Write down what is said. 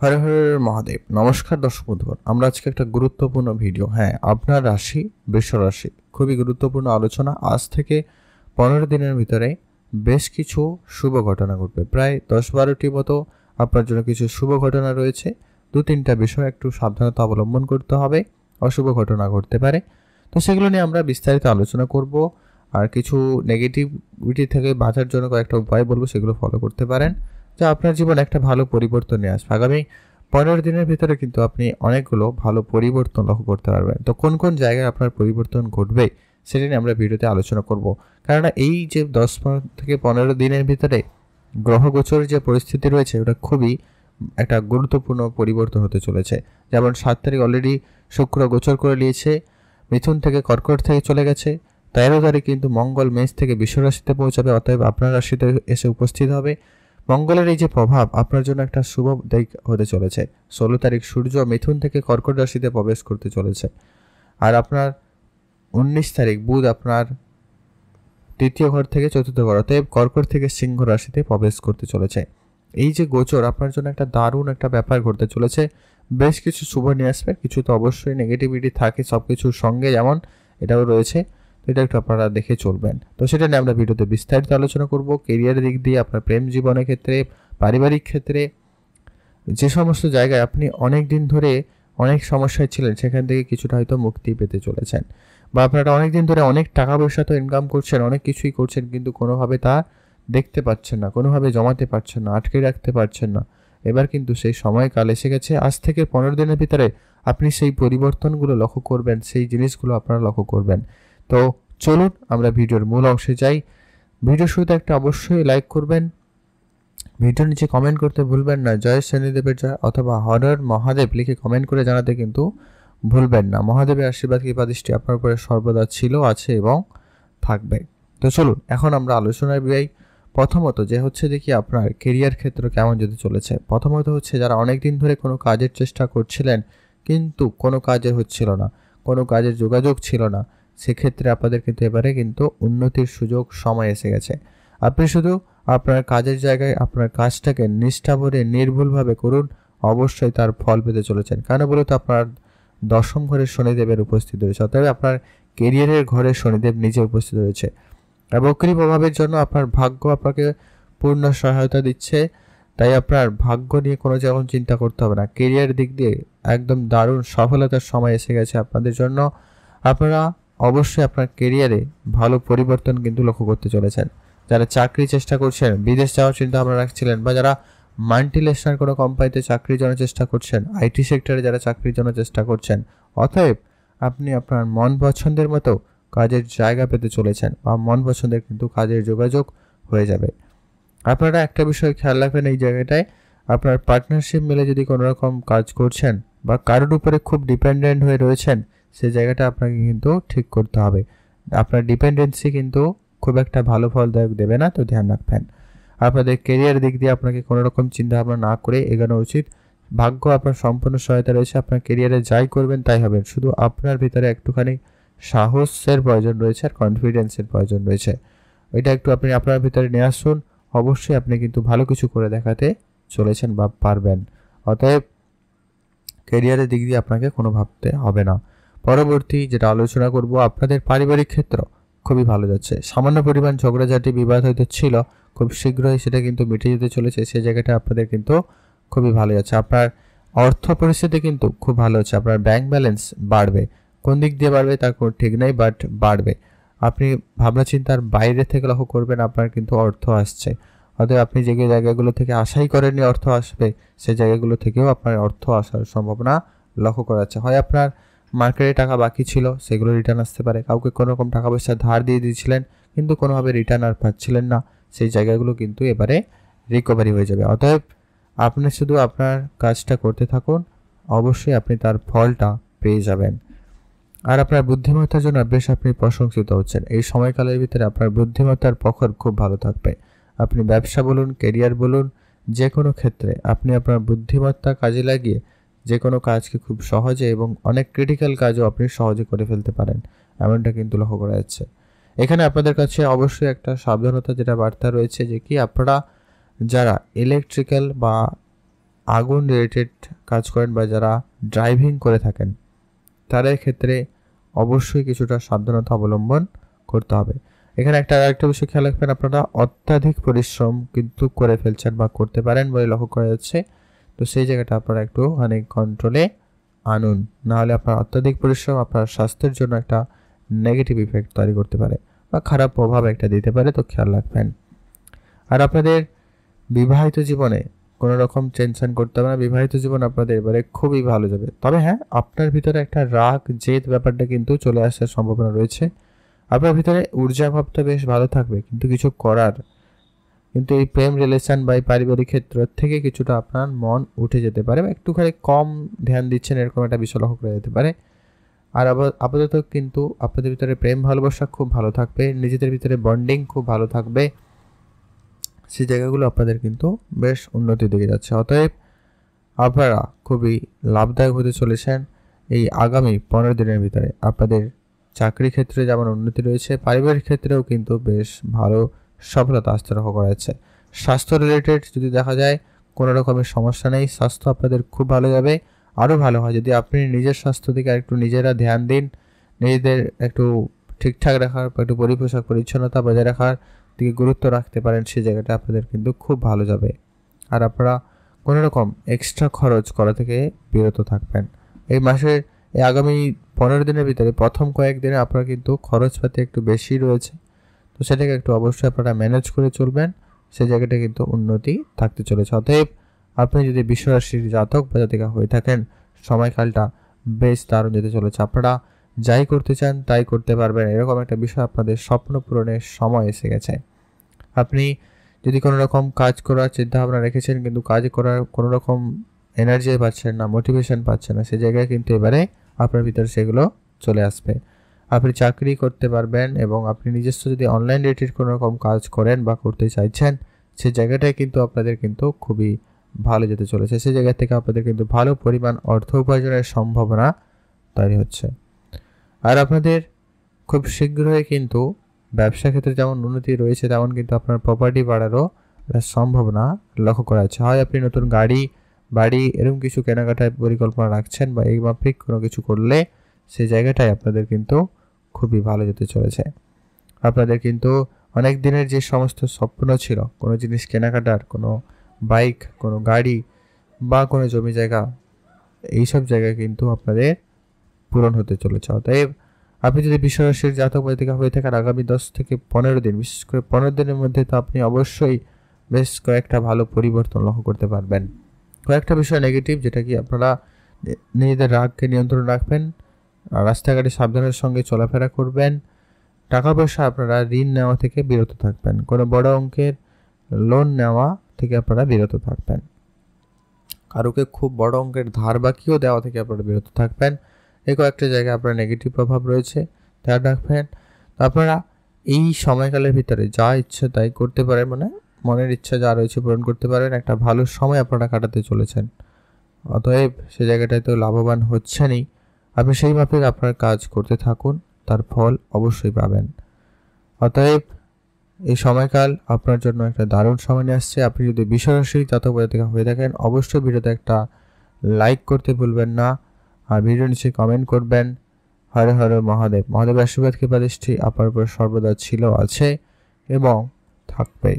হরে হরে মহাদেব নমস্কার দর্শক বন্ধুগণ আমরা আজকে একটা গুরুত্বপূর্ণ ভিডিও হ্যাঁ আপনার রাশি বৃষ রাশি খুবই গুরুত্বপূর্ণ আলোচনা আজ থেকে পনেরো দিনের ভিতরে বেশ কিছু শুভ ঘটনা ঘটবে প্রায় দশ বারোটি মতো আপনার জন্য কিছু শুভ ঘটনা রয়েছে দু তিনটা বিষয় একটু সাবধানতা অবলম্বন করতে হবে অশুভ ঘটনা ঘটতে পারে তো সেগুলো নিয়ে আমরা বিস্তারিত আলোচনা করব আর কিছু নেগেটিভিটি থেকে বাঁচার জন্য কয়েকটা উপায় বলবো সেগুলো ফলো করতে পারেন যা আপনার জীবনে একটা ভালো পরিবর্তন নিয়ে আসবে আগামী পনেরো দিনের ভিতরে কিন্তু আপনি অনেকগুলো ভালো পরিবর্তন লক্ষ্য করতে পারবেন তো কোন কোন জায়গায় আপনার পরিবর্তন ঘটবে সেটা নিয়ে আমরা ভিডিওতে আলোচনা করব কেননা এই যে দশ থেকে পনেরো দিনের ভিতরে গ্রহগোচর যে পরিস্থিতি রয়েছে ওটা খুবই একটা গুরুত্বপূর্ণ পরিবর্তন হতে চলেছে যেমন সাত তারিখ অলরেডি শুক্র গোচর করে নিয়েছে মিথুন থেকে কর্কট থেকে চলে গেছে তেরো তারিখ কিন্তু মঙ্গল মেষ থেকে বিশ্ব রাশিতে পৌঁছাবে অতএব আপনার রাশিতে এসে উপস্থিত হবে মঙ্গলের এই যে প্রভাব আপনার জন্য একটা শুভ দিক হতে চলেছে ষোলো তারিখ সূর্য মিথুন থেকে কর্কট রাশিতে প্রবেশ করতে চলেছে আর আপনার উনিশ তারিখ বুধ আপনার তৃতীয় ঘর থেকে চতুর্থ ঘর অতএব কর্কট থেকে সিংহ রাশিতে প্রবেশ করতে চলেছে এই যে গোচর আপনার জন্য একটা দারুণ একটা ব্যাপার ঘটতে চলেছে বেশ কিছু শুভ নিয়ে আসবে কিছু তো অবশ্যই নেগেটিভিটি থাকে সব কিছুর সঙ্গে যেমন এটাও রয়েছে এটা একটু আপনারা দেখে চলবেন তো সেটা নিয়ে আমরা ভিডিওতে বিস্তারিত আলোচনা করব কেরিয়ারের দিক দিয়ে আপনার প্রেম জীবনের ক্ষেত্রে পারিবারিক ক্ষেত্রে যে সমস্ত জায়গায় আপনি অনেক দিন ধরে অনেক সমস্যায় ছিলেন সেখান থেকে কিছুটা হয়তো মুক্তি পেতে চলেছেন বা আপনারা অনেক দিন ধরে অনেক টাকা পয়সা তো ইনকাম করছেন অনেক কিছুই করছেন কিন্তু কোনোভাবে তা দেখতে পাচ্ছেন না কোনোভাবে জমাতে পারছেন না আটকে রাখতে পারছেন না এবার কিন্তু সেই সময়কাল এসে গেছে আজ থেকে পনেরো দিনের ভিতরে আপনি সেই পরিবর্তনগুলো লক্ষ্য করবেন সেই জিনিসগুলো আপনারা লক্ষ্য করবেন তো চলুন আমরা ভিডিওর মূল অংশে যাই ভিডিও শুরুতে একটা অবশ্যই লাইক করবেন ভিডিওর নিচে কমেন্ট করতে ভুলবেন না জয় শ্রেণীদেবের জয় অথবা হরর মহাদেব লিখে কমেন্ট করে জানাতে কিন্তু ভুলবেন না মহাদেবের আশীর্বাদ কৃপা দৃষ্টি আপনার উপরে সর্বদা ছিল আছে এবং থাকবে তো চলুন এখন আমরা আলোচনায় বিয়াই প্রথমত যে হচ্ছে দেখি আপনার কেরিয়ার ক্ষেত্র কেমন যেতে চলেছে প্রথমত হচ্ছে যারা অনেক দিন ধরে কোনো কাজের চেষ্টা করছিলেন কিন্তু কোনো কাজে হচ্ছিল না কোনো কাজের যোগাযোগ ছিল না সেক্ষেত্রে আপনাদের কিন্তু এবারে কিন্তু উন্নতির সুযোগ সময় এসে গেছে আপনি শুধু আপনার কাজের জায়গায় আপনার কাজটাকে নিষ্ঠা ভরে নির্ভুলভাবে করুন অবশ্যই তার ফল পেতে চলেছেন কেন তো আপনার দশম ঘরে শনিদেবের উপস্থিত রয়েছে অতএব আপনার কেরিয়ারের ঘরে শনিদেব নিজে উপস্থিত রয়েছে বকরি প্রভাবের জন্য আপনার ভাগ্য আপনাকে পূর্ণ সহায়তা দিচ্ছে তাই আপনার ভাগ্য নিয়ে কোনো যেমন চিন্তা করতে হবে না কেরিয়ার দিক দিয়ে একদম দারুণ সফলতার সময় এসে গেছে আপনাদের জন্য আপনারা অবশ্যই আপনার কেরিয়ারে ভালো পরিবর্তন কিন্তু লক্ষ্য করতে চলেছেন যারা চাকরি চেষ্টা করছেন বিদেশ যাওয়ার চিন্তা আপনারা রাখছিলেন বা যারা মাল্টিলেশনাল কোনো কোম্পানিতে চাকরির জন্য চেষ্টা করছেন আইটি সেক্টরে যারা চাকরির জন্য চেষ্টা করছেন অতএব আপনি আপনার মন পছন্দের মতো কাজের জায়গা পেতে চলেছেন বা মন পছন্দের কিন্তু কাজের যোগাযোগ হয়ে যাবে আপনারা একটা বিষয় খেয়াল রাখবেন এই জায়গাটায় আপনার পার্টনারশিপ মিলে যদি কোনো রকম কাজ করছেন বা কারোর উপরে খুব ডিপেন্ডেন্ট হয়ে রয়েছেন সেই জায়গাটা আপনাকে কিন্তু ঠিক করতে হবে আপনার ডিপেন্ডেন্সি কিন্তু খুব একটা ভালো ফলদায়ক দেবে না তো ধ্যান রাখবেন আপনাদের কেরিয়ার দিক দিয়ে আপনাকে কোনো রকম চিন্তাভাবনা না করে এগোনো উচিত ভাগ্য আপনার সম্পূর্ণ সহায়তা রয়েছে আপনার কেরিয়ারে যাই করবেন তাই হবে শুধু আপনার ভিতরে একটুখানি সাহসের প্রয়োজন রয়েছে আর কনফিডেন্সের প্রয়োজন রয়েছে এটা একটু আপনি আপনার ভিতরে নিয়ে আসুন অবশ্যই আপনি কিন্তু ভালো কিছু করে দেখাতে চলেছেন বা পারবেন অতএব কেরিয়ারের দিক দিয়ে আপনাকে কোনো ভাবতে হবে না পরবর্তী যেটা আলোচনা করব আপনাদের পারিবারিক ক্ষেত্র খুবই ভালো যাচ্ছে সামান্য পরিমাণ ঝগড়াঝাটি বিবাদ হয়তো ছিল খুব শীঘ্রই সেটা কিন্তু মিটে যেতে চলেছে সেই জায়গাটা আপনাদের কিন্তু খুবই ভালো যাচ্ছে আপনার অর্থ পরিস্থিতি কিন্তু খুব ভালো হচ্ছে আপনার ব্যাংক ব্যালেন্স বাড়বে কোন দিক দিয়ে বাড়বে তার কোনো ঠিক নাই বাট বাড়বে আপনি ভাবনা চিন্তার বাইরে থেকে লক্ষ্য করবেন আপনার কিন্তু অর্থ আসছে অতএব আপনি যে জায়গাগুলো থেকে আশাই করেননি অর্থ আসবে সেই জায়গাগুলো থেকেও আপনার অর্থ আসার সম্ভাবনা লক্ষ্য করা যাচ্ছে হয় আপনার মার্কেটে টাকা বাকি ছিল সেগুলো রিটার্ন আসতে পারে কাউকে কোনো রকম টাকা পয়সা ধার দিয়ে দিয়েছিলেন কিন্তু কোনোভাবে রিটার্ন আর পাচ্ছিলেন না সেই জায়গাগুলো কিন্তু এবারে রিকভারি হয়ে যাবে অতএব আপনি শুধু আপনার কাজটা করতে থাকুন অবশ্যই আপনি তার ফলটা পেয়ে যাবেন আর আপনার বুদ্ধিমত্তার জন্য বেশ আপনি প্রশংসিত হচ্ছেন এই সময়কালের ভিতরে আপনার বুদ্ধিমত্তার প্রখর খুব ভালো থাকবে আপনি ব্যবসা বলুন কেরিয়ার বলুন যে কোনো ক্ষেত্রে আপনি আপনার বুদ্ধিমত্তা কাজে লাগিয়ে যে কোনো কাজকে খুব সহজে এবং অনেক ক্রিটিক্যাল কাজও আপনি সহজে করে ফেলতে পারেন এমনটা কিন্তু লক্ষ্য করা যাচ্ছে এখানে আপনাদের কাছে অবশ্যই একটা সাবধানতা যেটা বার্তা রয়েছে যে কি আপনারা যারা ইলেকট্রিক্যাল বা আগুন রিলেটেড কাজ করেন বা যারা ড্রাইভিং করে থাকেন তাদের ক্ষেত্রে অবশ্যই কিছুটা সাবধানতা অবলম্বন করতে হবে এখানে একটা আরেকটা বিষয় খেয়াল রাখবেন আপনারা অত্যাধিক পরিশ্রম কিন্তু করে ফেলছেন বা করতে পারেন বলে লক্ষ্য করা যাচ্ছে তো সেই জায়গাটা আপনারা একটু মানে কন্ট্রোলে আনুন নাহলে আপনার অত্যাধিক পরিশ্রম আপনার স্বাস্থ্যের জন্য একটা নেগেটিভ ইফেক্ট তৈরি করতে পারে বা খারাপ প্রভাব একটা দিতে পারে তো খেয়াল রাখবেন আর আপনাদের বিবাহিত জীবনে কোনো রকম টেনশন করতে হবে না বিবাহিত জীবন আপনাদের এবারে খুবই ভালো যাবে তবে হ্যাঁ আপনার ভিতরে একটা রাগ জেদ ব্যাপারটা কিন্তু চলে আসার সম্ভাবনা রয়েছে আপনার ভিতরে ঊর্জা ভাবটা বেশ ভালো থাকবে কিন্তু কিছু করার কিন্তু এই প্রেম রিলেশন বা এই পারিবারিক ক্ষেত্র থেকে কিছুটা আপনার মন উঠে যেতে পারে বা একটুখানি কম ধ্যান দিচ্ছেন এরকম একটা বিষয় লক্ষ্য করা যেতে পারে আর আপাতত কিন্তু আপনাদের ভিতরে প্রেম ভালোবাসা খুব ভালো থাকবে নিজেদের ভিতরে বন্ডিং খুব ভালো থাকবে সেই জায়গাগুলো আপনাদের কিন্তু বেশ উন্নতির দিকে যাচ্ছে অতএব আপনারা খুবই লাভদায়ক হতে চলেছেন এই আগামী পনেরো দিনের ভিতরে আপনাদের চাকরি ক্ষেত্রে যেমন উন্নতি রয়েছে পারিবারিক ক্ষেত্রেও কিন্তু বেশ ভালো সফলতা করা করেছে স্বাস্থ্য রিলেটেড যদি দেখা যায় কোনো রকমের সমস্যা নেই স্বাস্থ্য আপনাদের খুব ভালো যাবে আরও ভালো হয় যদি আপনি নিজের স্বাস্থ্য দিকে একটু নিজেরা ধ্যান দিন নিজেদের একটু ঠিকঠাক রাখার একটু পরিপোষক পরিচ্ছন্নতা বজায় রাখার দিকে গুরুত্ব রাখতে পারেন সেই জায়গাটা আপনাদের কিন্তু খুব ভালো যাবে আর আপনারা কোনো রকম এক্সট্রা খরচ করা থেকে বিরত থাকবেন এই মাসের এই আগামী পনেরো দিনের ভিতরে প্রথম কয়েক দিনে আপনার কিন্তু খরচপাতি একটু বেশি রয়েছে তো সেটাকে একটু অবশ্যই আপনারা ম্যানেজ করে চলবেন সে জায়গাটা কিন্তু উন্নতি থাকতে চলেছে অতএব আপনি যদি বিশ্বরাশির জাতক বা জাতিকা হয়ে থাকেন সময়কালটা বেশ দারুণ যেতে চলেছে আপনারা যাই করতে চান তাই করতে পারবেন এরকম একটা বিষয় আপনাদের স্বপ্ন পূরণের সময় এসে গেছে আপনি যদি কোনো রকম কাজ করার চিন্তা ভাবনা রেখেছেন কিন্তু কাজ করার কোনো রকম এনার্জি পাচ্ছেন না মোটিভেশন পাচ্ছেন না সে জায়গায় কিন্তু এবারে আপনার ভিতরে সেগুলো চলে আসবে আপনি চাকরি করতে পারবেন এবং আপনি নিজস্ব যদি অনলাইন রিলেটেড কোনো রকম কাজ করেন বা করতে চাইছেন সেই জায়গাটায় কিন্তু আপনাদের কিন্তু খুবই ভালো যেতে চলেছে সেই জায়গা থেকে আপনাদের কিন্তু ভালো পরিমাণ অর্থ উপার্জনের সম্ভাবনা তৈরি হচ্ছে আর আপনাদের খুব শীঘ্রই কিন্তু ব্যবসা ক্ষেত্রে যেমন উন্নতি রয়েছে তেমন কিন্তু আপনার প্রপার্টি বাড়ারও সম্ভাবনা লক্ষ্য করা যাচ্ছে হয় আপনি নতুন গাড়ি বাড়ি এরকম কিছু কেনাকাটার পরিকল্পনা রাখছেন বা এই মাফিক কোনো কিছু করলে সেই জায়গাটাই আপনাদের কিন্তু খুবই ভালো যেতে চলেছে আপনাদের কিন্তু অনেক দিনের যে সমস্ত স্বপ্ন ছিল কোনো জিনিস কেনাকাটার কোনো বাইক কোনো গাড়ি বা কোনো জমি জায়গা এইসব জায়গা কিন্তু আপনাদের পূরণ হতে চলেছে অতএব আপনি যদি বিশ্বাসের জাতক জাতিকা হয়ে থাকেন আগামী দশ থেকে পনেরো দিন বিশেষ করে পনেরো দিনের মধ্যে তো আপনি অবশ্যই বেশ কয়েকটা ভালো পরিবর্তন লক্ষ্য করতে পারবেন কয়েকটা বিষয় নেগেটিভ যেটা কি আপনারা নিজেদের রাগকে নিয়ন্ত্রণ রাখবেন রাস্তাঘাটে সাবধানের সঙ্গে চলাফেরা করবেন টাকা পয়সা আপনারা ঋণ নেওয়া থেকে বিরত থাকবেন কোনো বড় অঙ্কের লোন নেওয়া থেকে আপনারা বিরত থাকবেন কারোকে খুব বড় অঙ্কের ধার বাকিও দেওয়া থেকে আপনারা বিরত থাকবেন এই কয়েকটা জায়গায় আপনার নেগেটিভ প্রভাব রয়েছে খেয়াল রাখবেন আপনারা এই সময়কালের ভিতরে যা ইচ্ছা তাই করতে পারেন মানে মনের ইচ্ছা যা রয়েছে পূরণ করতে পারেন একটা ভালো সময় আপনারা কাটাতে চলেছেন অতএব সে জায়গাটায় তো লাভবান হচ্ছেনই আপনি সেই মাপের আপনার কাজ করতে থাকুন তার ফল অবশ্যই পাবেন অতএব এই সময়কাল আপনার জন্য একটা দারুণ সময় নিয়ে আসছে আপনি যদি বিশ্বরাশি জাতক জাতিকা হয়ে থাকেন অবশ্যই ভিডিওতে একটা লাইক করতে ভুলবেন না আর ভিডিও নিচে কমেন্ট করবেন হরে হরে মহাদেব মহাদেব আশীর্বাদ কৃপাদৃষ্টি আপনার উপর সর্বদা ছিল আছে এবং থাকবে